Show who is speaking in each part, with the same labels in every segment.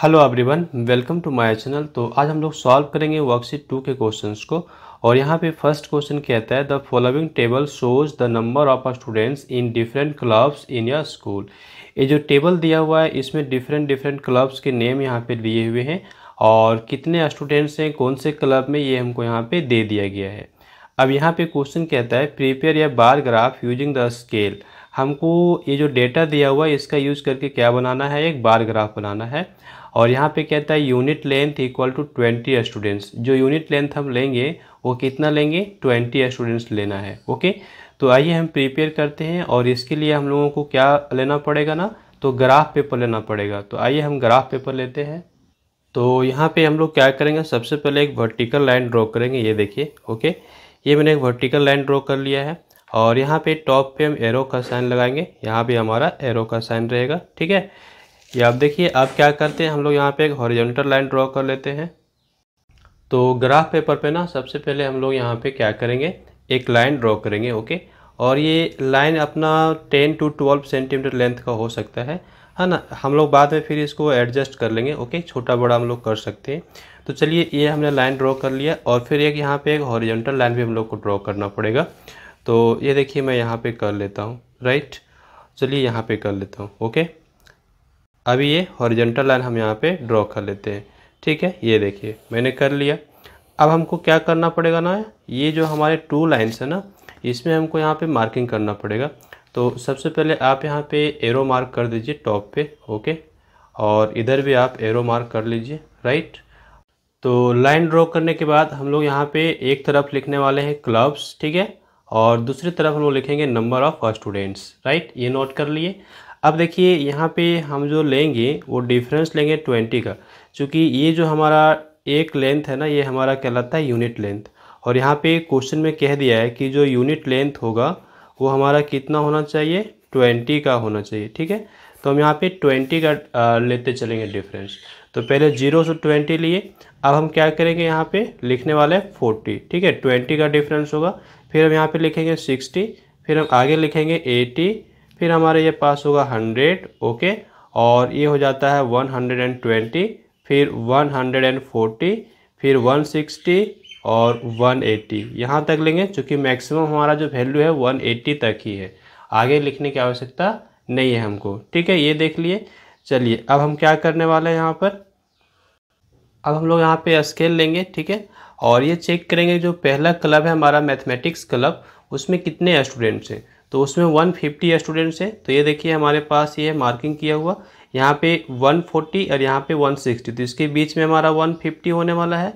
Speaker 1: hello everyone welcome to my channel तो आज हम लोग सॉल्व करेंगे वर्कशीट टू के क्वेश्चंस को और यहाँ पे फर्स्ट क्वेश्चन कहता है the following table shows the number of students in different clubs in your school ये जो टेबल दिया हुआ है इसमें डिफरेंट डिफरेंट क्लब्स के नेम यहाँ पे लिए हुए हैं और कितने स्टूडेंट्स हैं कौन से क्लब में ये हमको यहाँ पर दे दिया गया है अब यहाँ पर क्वेश्चन कहता है prepare a bar graph using the scale हमको ये जो डेटा दिया हुआ है इसका यूज़ करके क्या बनाना है एक बार ग्राफ बनाना है और यहाँ पे कहता है unit length equal to twenty students जो यूनिट लेंथ हम लेंगे वो कितना लेंगे ट्वेंटी स्टूडेंट्स लेना है ओके तो आइए हम प्रिपेयर करते हैं और इसके लिए हम लोगों को क्या लेना पड़ेगा ना तो ग्राफ पेपर लेना पड़ेगा तो आइए हम ग्राफ पेपर लेते हैं तो यहाँ पे हम लोग क्या करेंगे सबसे पहले एक वर्टिकल लाइन ड्रॉ करेंगे ये देखिए ओके ये मैंने एक वर्टिकल लाइन ड्रॉ कर लिया है और यहाँ पे टॉप पे हम एरो का साइन लगाएंगे यहाँ भी हमारा एरो का साइन रहेगा ठीक है ये आप देखिए आप क्या करते हैं हम लोग यहाँ पे एक हॉरिजॉन्टल लाइन ड्रॉ कर लेते हैं तो ग्राफ पेपर पे ना सबसे पहले हम लोग यहाँ पे क्या करेंगे एक लाइन ड्रॉ करेंगे ओके और ये लाइन अपना ten to twelve centimetre length का हो सकता है है ना हम लोग बाद में फिर इसको एडजस्ट कर लेंगे ओके छोटा बड़ा हम लोग कर सकते हैं तो चलिए ये हमने लाइन ड्रॉ कर लिया और फिर एक यहाँ पे एक हॉरिजॉन्टल लाइन भी हम लोग को ड्रॉ करना पड़ेगा तो ये देखिए मैं यहाँ पे कर लेता हूँ राइट चलिए यहाँ पे कर लेता हूँ ओके अभी ये हॉरिजेंटल लाइन हम यहाँ पे ड्रॉ कर लेते हैं ठीक है ये देखिए मैंने कर लिया अब हमको क्या करना पड़ेगा ना ये जो हमारे टू लाइन्स है ना इसमें हमको यहाँ पे मार्किंग करना पड़ेगा तो सबसे पहले आप यहाँ पे एरो मार्क कर दीजिए टॉप पे ओके और इधर भी आप एरो मार्क कर लीजिए राइट तो लाइन ड्रॉ करने के बाद हम लोग यहाँ पे एक तरफ लिखने वाले हैं क्लब्स ठीक है और दूसरी तरफ हम लोग लिखेंगे नंबर ऑफ स्टूडेंट्स राइट ये नोट कर लिए अब देखिए यहाँ पे हम जो लेंगे वो डिफरेंस लेंगे ट्वेंटी का क्योंकि ये जो हमारा एक लेंथ है ना ये हमारा कहलाता है यूनिट लेंथ और यहाँ पे क्वेश्चन में कह दिया है कि जो यूनिट लेंथ होगा वो हमारा कितना होना चाहिए ट्वेंटी का होना चाहिए ठीक है तो हम यहाँ पे ट्वेंटी का लेते चलेंगे डिफरेंस तो पहले जीरो से ट्वेंटी लिए अब हम क्या करेंगे यहाँ पे लिखने वाले हैं फोर्टी ठीक है ट्वेंटी का डिफरेंस होगा फिर हम यहाँ पे लिखेंगे सिक्सटी फिर हम आगे लिखेंगे एटी फिर हमारे ये पास होगा हंड्रेड ओके और ये हो जाता है वन हंड्रेड एंड ट्वेंटी फिर वन हंड्रेड एंड फोर्टी फिर वन सिक्सटी और वन एट्टी यहाँ तक लेंगे चूँकि मैक्सिमम हमारा जो वैल्यू है वन तक ही है आगे लिखने की आवश्यकता नहीं है हमको ठीक है ये देख लिए चलिए अब हम क्या करने वाले हैं यहाँ पर अब हम लोग यहाँ पे स्केल लेंगे ठीक है और ये चेक करेंगे जो पहला क्लब है हमारा मैथमेटिक्स क्लब उसमें कितने स्टूडेंट्स हैं तो उसमें वन फिफ्टी स्टूडेंट्स हैं तो ये देखिए हमारे पास ये मार्किंग किया हुआ यहाँ पे 140 और यहाँ पे 160 तो इसके बीच में हमारा 150 होने वाला है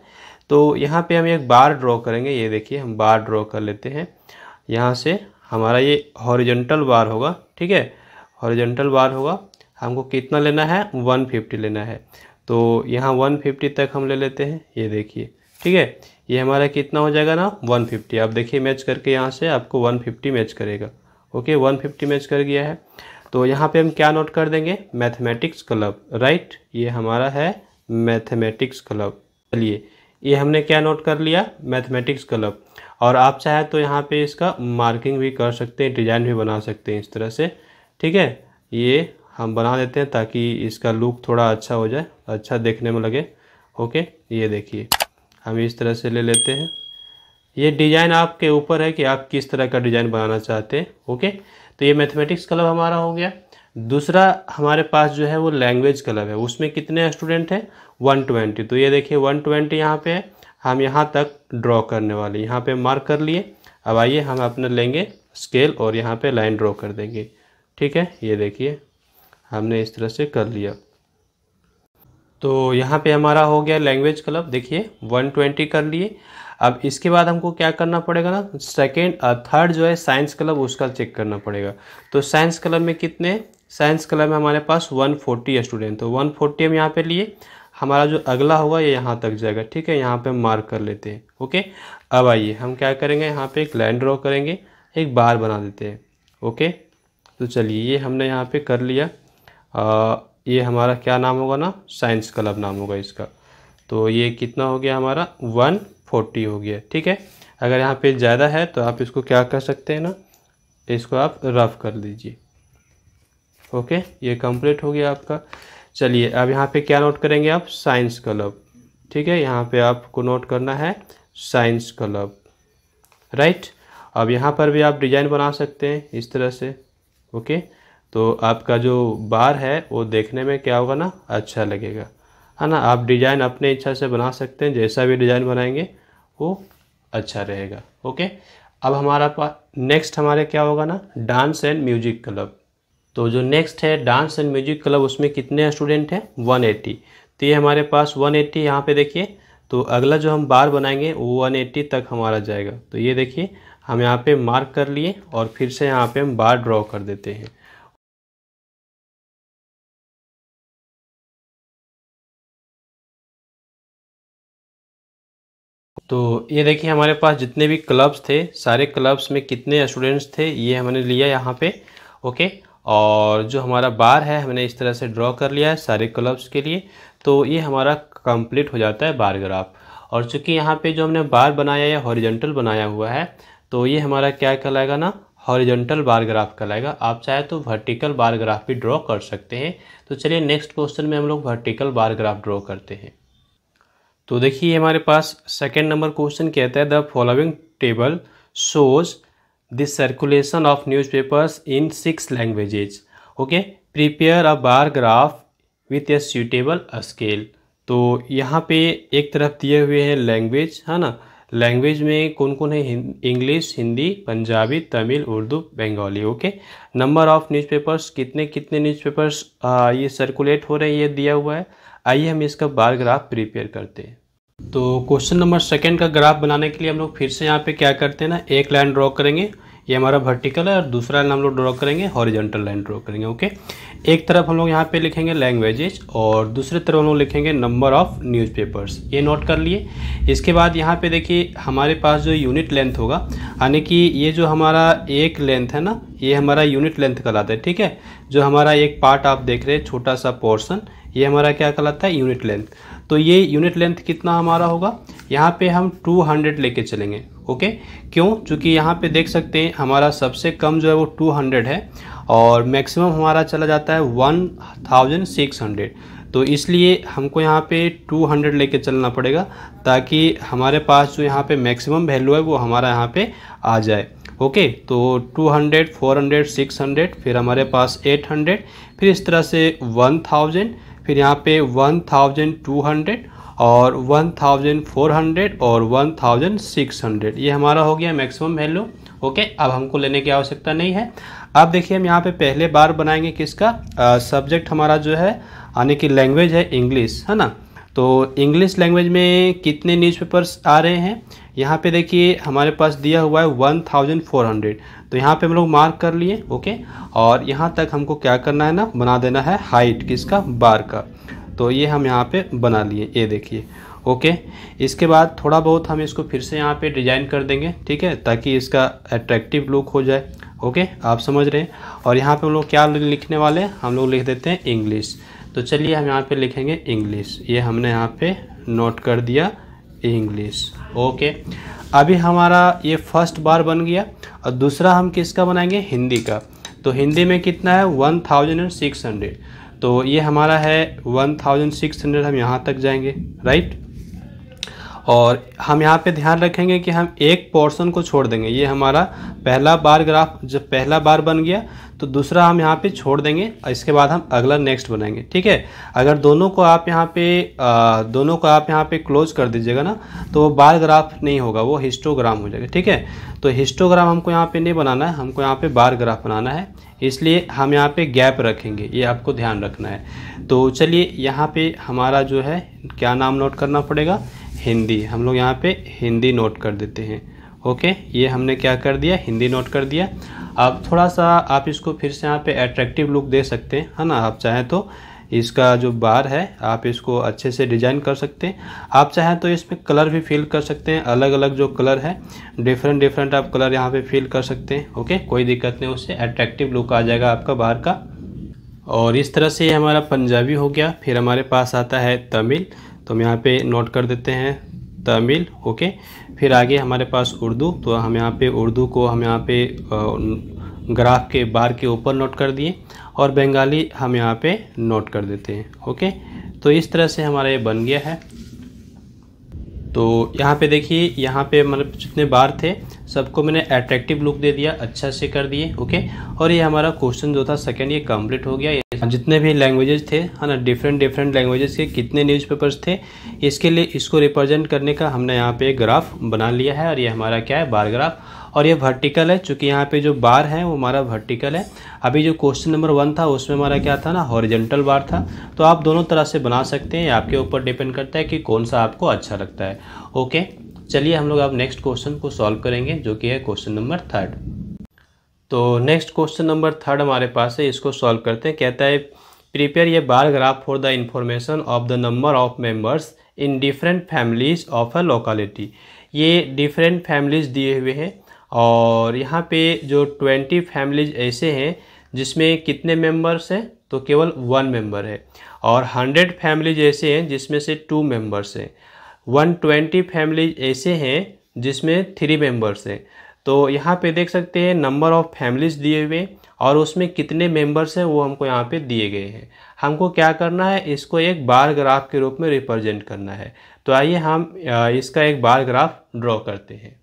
Speaker 1: तो यहाँ पे हम एक बार ड्रॉ करेंगे ये देखिए हम बार ड्रॉ कर लेते हैं यहाँ से हमारा ये हॉरिजेंटल बार होगा ठीक है हॉरिजेंटल बार होगा हमको कितना लेना है 150 लेना है तो यहाँ 150 तक हम ले लेते हैं ये देखिए ठीक है ये हमारा कितना हो जाएगा ना 150 आप देखिए मैच करके यहाँ से आपको 150 मैच करेगा ओके 150 मैच कर गया है तो यहाँ पे हम क्या नोट कर देंगे मैथमेटिक्स क्लब राइट ये हमारा है मैथमेटिक्स क्लब चलिए ये हमने क्या नोट कर लिया मैथमेटिक्स क्लब और आप चाहें तो यहाँ पे इसका मार्किंग भी कर सकते हैं डिजाइन भी बना सकते हैं इस तरह से ठीक है ये हम बना देते हैं ताकि इसका लुक थोड़ा अच्छा हो जाए अच्छा देखने में लगे ओके ये देखिए हम इस तरह से ले लेते हैं ये डिज़ाइन आपके ऊपर है कि आप किस तरह का डिज़ाइन बनाना चाहते हैं ओके तो ये मैथमेटिक्स क्लब हमारा हो गया दूसरा हमारे पास जो है वो लैंग्वेज क्लब है उसमें कितने स्टूडेंट हैं वन ट्वेंटी तो ये देखिए वन ट्वेंटी यहाँ पर है हम यहाँ तक ड्रॉ करने वाले यहाँ पे मार्क कर लिए अब आइए हम अपने लेंगे स्केल और यहाँ पे लाइन ड्रॉ कर देंगे ठीक है ये देखिए हमने इस तरह से कर लिया तो यहाँ पे हमारा हो गया लैंग्वेज क्लब देखिए 120 कर लिए अब इसके बाद हमको क्या करना पड़ेगा ना सेकेंड थर्ड जो है साइंस क्लब उसका चेक करना पड़ेगा तो साइंस क्लब में कितने साइंस क्लब में हमारे पास 140 स्टूडेंट तो 140 हम यहाँ पर लिए हमारा जो अगला होगा ये यहाँ तक जाएगा ठीक है यहाँ पे हम मार्क कर लेते हैं ओके अब आइए हम क्या करेंगे यहाँ पे एक लाइन ड्रॉ करेंगे एक बार बना देते हैं ओके तो चलिए ये हमने यहाँ पे कर लिया आ, ये हमारा क्या नाम होगा ना साइंस क्लब नाम होगा इसका तो ये कितना हो गया हमारा वन फोर्टी हो गया ठीक है अगर यहाँ पे ज़्यादा है तो आप इसको क्या कर सकते हैं ना इसको आप रफ कर दीजिए ओके ये कंप्लीट हो गया आपका चलिए अब यहाँ पे क्या नोट करेंगे आप साइंस क्लब ठीक है यहाँ पे आपको नोट करना है साइंस क्लब राइट अब यहाँ पर भी आप डिज़ाइन बना सकते हैं इस तरह से ओके तो आपका जो बार है वो देखने में क्या होगा ना अच्छा लगेगा है ना आप डिज़ाइन अपने इच्छा से बना सकते हैं जैसा भी डिज़ाइन बनाएंगे वो अच्छा रहेगा ओके अब हमारा पास नेक्स्ट हमारे क्या होगा ना डांस एंड म्यूजिक क्लब तो जो नेक्स्ट है डांस एंड म्यूजिक क्लब उसमें कितने स्टूडेंट हैं वन एट्टी तो ये हमारे पास वन एट्टी यहाँ पर देखिए तो अगला जो हम बार बनाएंगे वो वन एट्टी तक हमारा जाएगा तो ये देखिए हम यहाँ पे मार्क कर लिए और फिर से यहाँ पे हम बार ड्रॉ कर देते हैं तो ये देखिए हमारे पास जितने भी क्लब्स थे सारे क्लब्स में कितने स्टूडेंट्स थे ये हमने लिया यहाँ पे ओके और जो हमारा बार है हमने इस तरह से ड्रॉ कर लिया है सारे क्लब्स के लिए तो ये हमारा कंप्लीट हो जाता है बार ग्राफ और चूँकि यहाँ पे जो हमने बार बनाया या हॉरिजेंटल बनाया हुआ है तो ये हमारा क्या कहलाएगा ना हॉरिजेंटल बार ग्राफ कहलाएगा आप चाहे तो वर्टिकल बार ग्राफ भी ड्रॉ कर सकते हैं तो चलिए नेक्स्ट क्वेश्चन में हम लोग वर्टिकल बार ग्राफ ड्रॉ करते हैं तो देखिए हमारे पास सेकेंड नंबर क्वेश्चन कहता है the following table shows the circulation of newspapers in six languages okay prepare a bar graph with a suitable scale तो यहाँ पे एक तरफ दिए हुए हैं लैंग्वेज है ना लैंग्वेज में कौन कौन है English Hindi Punjabi Tamil Urdu Bengali okay number of newspapers कितने कितने न्यूज़पेपर्स ये सर्कुलेट हो रहे हैं ये दिया हुआ है आइए हम इसका बार ग्राफ प्रिपेयर करते हैं तो क्वेश्चन नंबर सेकंड का ग्राफ बनाने के लिए हम लोग फिर से यहाँ पे क्या करते हैं ना एक लाइन ड्रॉ करेंगे ये हमारा वर्टिकल है और दूसरा लाइन हम लोग ड्रॉ करेंगे हॉरिजेंटल लाइन ड्रॉ करेंगे ओके एक तरफ हम लोग यहाँ पे लिखेंगे लैंग्वेजेस और दूसरे तरफ हम लोग लिखेंगे नंबर ऑफ न्यूज़पेपर्स ये नोट कर लिए इसके बाद यहाँ पे देखिए हमारे पास जो यूनिट लेंथ होगा यानी कि ये जो हमारा एक लेंथ है ना ये हमारा यूनिट लेंथ कहलाता है ठीक है जो हमारा एक पार्ट आप देख रहे हैं छोटा सा पोर्सन ये हमारा क्या कहलाता है यूनिट लेंथ तो ये यूनिट लेंथ कितना हमारा होगा यहाँ पे हम 200 लेके चलेंगे ओके क्यों चूँकि यहाँ पे देख सकते हैं हमारा सबसे कम जो है वो 200 है और मैक्सिमम हमारा चला जाता है 1600 तो इसलिए हमको यहाँ पे 200 लेके चलना पड़ेगा ताकि हमारे पास जो यहाँ पे मैक्सिमम वैल्यू है वो हमारा यहाँ पे आ जाए ओके तो 200, 400, 600 फिर हमारे पास 800 फिर इस तरह से 1000 फिर यहाँ पे 1200 और 1400 और 1600 ये हमारा हो गया मैक्सिमम वैल्यू ओके अब हमको लेने की आवश्यकता नहीं है अब देखिए हम यहाँ पे पहले बार बनाएंगे किसका सब्जेक्ट हमारा जो है यानी कि लैंग्वेज है इंग्लिश है ना तो इंग्लिश लैंग्वेज में कितने न्यूज़पेपर्स आ रहे हैं यहाँ पे देखिए हमारे पास दिया हुआ है वन थाउजेंड फोर हंड्रेड तो यहाँ पे हम लोग मार्क कर लिए ओके और यहाँ तक हमको क्या करना है ना बना देना है हाइट किसका बार का तो ये हम यहाँ पे बना लिए ये देखिए ओके इसके बाद थोड़ा बहुत हम इसको फिर से यहाँ पे डिजाइन कर देंगे ठीक है ताकि इसका अट्रैक्टिव लुक हो जाए ओके आप समझ रहे हैं और यहाँ पर हम लोग क्या लिखने वाले हैं हम लोग लिख देते हैं इंग्लिश तो चलिए हम यहाँ पर लिखेंगे इंग्लिश ये हमने यहाँ पर नोट कर दिया इंग्लिश ओके अभी हमारा ये फर्स्ट बार बन गया और दूसरा हम किसका बनाएंगे हिंदी का तो हिंदी में कितना है one thousand and six hundred तो ये हमारा है वन थाउजेंड सिक्स हंड्रेड हम यहाँ तक जाएंगे राइट और हम यहाँ पे ध्यान रखेंगे कि हम एक पोर्शन को छोड़ देंगे ये हमारा पहला बार ग्राफ जब पहला बार बन गया तो दूसरा हम यहाँ पे छोड़ देंगे और इसके बाद हम अगला नेक्स्ट बनाएंगे ठीक है अगर दोनों को आप यहाँ पे आ, दोनों को आप यहाँ पे क्लोज कर दीजिएगा ना तो वो बार ग्राफ नहीं होगा वो हिस्टोग्राम हो जाएगा ठीक है तो हिस्टोग्राम हमको यहाँ पे नहीं बनाना है हमको यहाँ पे बार ग्राफ बनाना है इसलिए हम यहाँ पे गैप रखेंगे ये आपको ध्यान रखना है तो चलिए यहाँ पे हमारा जो है क्या नाम नोट करना पड़ेगा हिंदी हम लोग यहाँ पे हिंदी नोट कर देते हैं ओके ये हमने क्या कर दिया हिंदी नोट कर दिया अब थोड़ा सा आप इसको फिर से यहाँ पे अट्रैक्टिव लुक दे सकते हैं है ना आप चाहें तो इसका जो बार है आप इसको अच्छे से डिजाइन कर सकते हैं आप चाहें तो इसमें कलर भी फिल कर सकते हैं अलग अलग जो कलर है डिफरेंट डिफरेंट आप कलर यहाँ पे फिल कर सकते हैं ओके कोई दिक्कत नहीं उससे अट्रैक्टिव लुक आ जाएगा आपका बार का और इस तरह से हमारा पंजाबी हो गया फिर हमारे पास आता है तमिल तो हम यहाँ पे नोट कर देते हैं तमिल ओके फिर आगे हमारे पास उर्दू तो हम यहाँ पे उर्दू को हम यहाँ पे ग्राफ के बार के ऊपर नोट कर दिए और बंगाली हम यहाँ पे नोट कर देते हैं ओके तो इस तरह से हमारा ये बन गया है तो यहाँ पे देखिए यहाँ पे मतलब जितने बार थे सबको मैंने अट्रैक्टिव लुक दे दिया अच्छा से कर दिए ओके और ये हमारा क्वेश्चन जो था सेकेंड ये कम्प्लीट हो गया हाँ, जितने भी लैंग्वेजेस थे है ना डिफरेंट डिफरेंट लैंग्वेजेस के कितने न्यूज़पेपर्स थे इसके लिए इसको रिप्रेजेंट करने का हमने यहाँ पे ग्राफ बना लिया है और ये हमारा क्या है बार ग्राफ और ये वर्टिकल है चूँकि यहाँ पे जो बार है वो हमारा वर्टिकल है अभी जो क्वेश्चन नंबर वन था उसमें हमारा क्या था ना हॉरिजेंटल बार था तो आप दोनों तरह से बना सकते हैं आपके ऊपर डिपेंड करता है कि कौन सा आपको अच्छा लगता है ओके चलिए हम लोग अब नेक्स्ट क्वेश्चन को सॉल्व करेंगे जो कि है क्वेश्चन नंबर थर्ड तो नेक्स्ट क्वेश्चन नंबर थर्ड हमारे पास है इसको सॉल्व करते हैं कहता है prepare a bar graph for the information of the number of members in different families of a locality ये डिफरेंट फैमिलीज दिए हुए हैं और यहाँ पे जो ट्वेंटी फैमिलीज ऐसे हैं जिसमें कितने मेंबर्स हैं तो केवल वन मेंबर है और हंड्रेड फैमिलीज ऐसे हैं जिसमें से टू मेंबर्स हैं वन ट्वेंटी फैमिलीज ऐसे हैं जिसमें थ्री मेंबर्स हैं तो यहाँ पे देख सकते हैं नंबर ऑफ़ फैमिलीज़ दिए हुए और उसमें कितने मेंबर्स हैं वो हमको यहाँ पे दिए गए हैं हमको क्या करना है इसको एक बार ग्राफ के रूप में रिप्रेजेंट करना है तो आइए हम इसका एक बार ग्राफ ड्रॉ करते हैं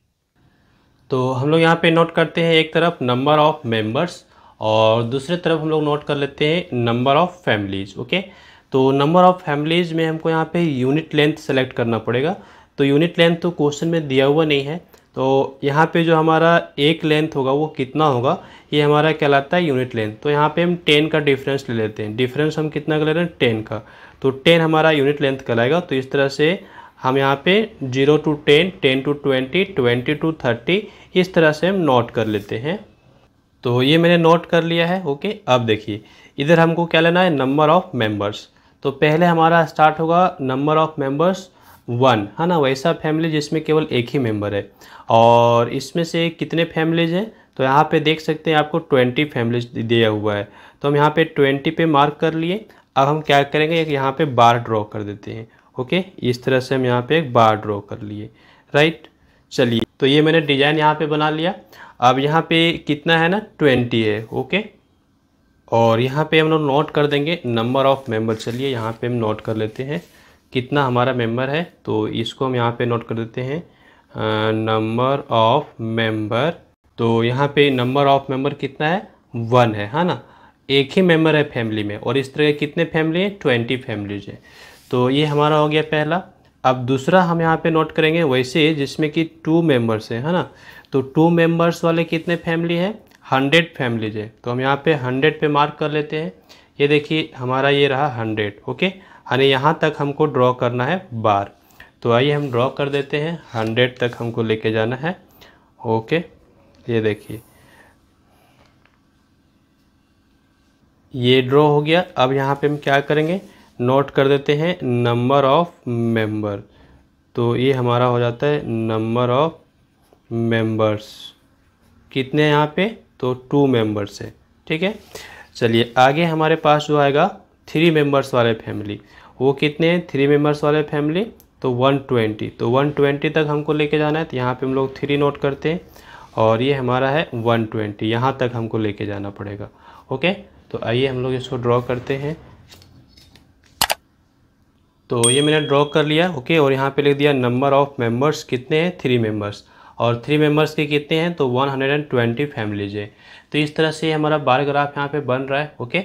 Speaker 1: तो हम लोग यहाँ पे नोट करते हैं एक तरफ नंबर ऑफ़ मेंबर्स और दूसरे तरफ हम लोग नोट कर लेते हैं नंबर ऑफ़ फैमिलीज़ ओके तो नंबर ऑफ़ फैमिलीज़ में हमको यहाँ पर यूनिट लेंथ सेलेक्ट करना पड़ेगा तो यूनिट लेंथ तो क्वेश्चन में दिया हुआ नहीं है तो यहाँ पे जो हमारा एक लेंथ होगा वो कितना होगा ये हमारा कहलाता है यूनिट लेंथ तो यहाँ पे हम टेन का डिफरेंस ले लेते हैं डिफरेंस हम कितना का ले रहे हैं टेन का तो टेन हमारा यूनिट लेंथ कहलाएगा तो इस तरह से हम यहाँ पे zero to ten ten to twenty twenty to thirty इस तरह से हम नोट कर लेते हैं तो ये मैंने नोट कर लिया है ओके अब देखिए इधर हमको क्या लेना है नंबर ऑफ़ मेम्बर्स तो पहले हमारा स्टार्ट होगा नंबर ऑफ़ मेम्बर्स वन है हाँ ना वैसा फैमिली जिसमें केवल एक ही मेंबर है और इसमें से कितने फैमिलीज हैं तो यहाँ पे देख सकते हैं आपको ट्वेंटी फैमिलीज दिया हुआ है तो हम यहाँ पे ट्वेंटी पे मार्क कर लिए अब हम क्या करेंगे एक यहाँ पे बार ड्रॉ कर देते हैं ओके इस तरह से हम यहाँ पे एक बार ड्रॉ कर लिए राइट चलिए तो ये मैंने डिज़ाइन यहाँ पे बना लिया अब यहाँ पे कितना है ना ट्वेंटी है ओके और यहाँ पे हम लोग नोट कर देंगे नंबर ऑफ़ मेम्बर चलिए यहाँ पर हम नोट कर लेते हैं कितना हमारा मेंबर है तो इसको हम यहाँ पे नोट कर देते हैं नंबर ऑफ मेंबर तो यहाँ पे नंबर ऑफ मेंबर कितना है वन है है हाँ ना एक ही मेंबर है फैमिली में और इस तरह के कितने फैमिली हैं ट्वेंटी फैमिलीज हैं तो ये हमारा हो गया पहला अब दूसरा हम यहाँ पे नोट करेंगे वैसे जिसमें कि टू मेंबर्स हैं है हाँ ना तो टू मेंबर्स वाले कितने फैमिली हैं हंड्रेड फैमिलीज हैं तो हम यहाँ पे हंड्रेड पे मार्क कर लेते हैं ये देखिए हमारा ये रहा हंड्रेड ओके यानी यहाँ तक हमको ड्रॉ करना है बार तो आइए हम ड्रॉ कर देते हैं हंड्रेड तक हमको लेके जाना है ओके ये देखिए ये ड्रॉ हो गया अब यहाँ पे हम क्या करेंगे नोट कर देते हैं नंबर ऑफ मेंबर तो ये हमारा हो जाता है नंबर ऑफ मेंबर्स कितने यहाँ पे तो टू मेंबर्स है ठीक है चलिए आगे हमारे पास जो आएगा थ्री मेंबर्स वाले फैमिली वो कितने हैं थ्री मेंबर्स वाले फैमिली तो वन ट्वेंटी तो वन ट्वेंटी तक हमको लेके जाना है तो यहाँ पे हम लोग थ्री नोट करते हैं और ये हमारा है वन ट्वेंटी यहाँ तक हमको लेके जाना पड़ेगा ओके तो आइए हम लोग इसको ड्रॉ करते हैं तो ये मैंने ड्रॉ कर लिया ओके और यहाँ पे लिख दिया नंबर ऑफ़ मेंबर्स कितने हैं थ्री मेंबर्स और थ्री मेंबर्स के कितने हैं तो 120 फैमिलीज है तो इस तरह से हमारा बार ग्राफ यहाँ पे बन रहा है ओके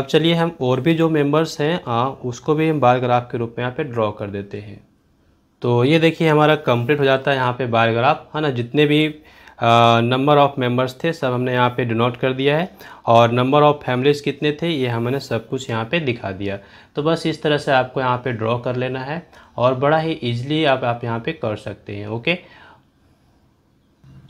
Speaker 1: अब चलिए हम और भी जो मेंबर्स हैं आ, उसको भी हम बार ग्राफ के रूप में यहाँ पे ड्रॉ कर देते हैं तो ये देखिए हमारा कंप्लीट हो जाता है यहाँ पे बार ग्राफ है ना जितने भी नंबर ऑफ़ मेम्बर्स थे सब हमने यहाँ पे डिनोट कर दिया है और नंबर ऑफ़ फैमिलीज़ कितने थे ये हमने सब कुछ यहाँ पे दिखा दिया तो बस इस तरह से आपको यहाँ पे ड्रॉ कर लेना है और बड़ा ही ईजिली आप आप यहाँ पे कर सकते हैं okay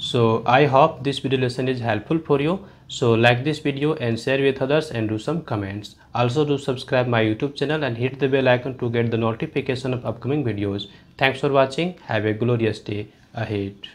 Speaker 1: so i hope this video lesson is helpful for you so like this video and share with others and do some comments also do subscribe my youtube channel and hit the bell icon to get the notification of upcoming videos thanks for watching have a glorious day ahead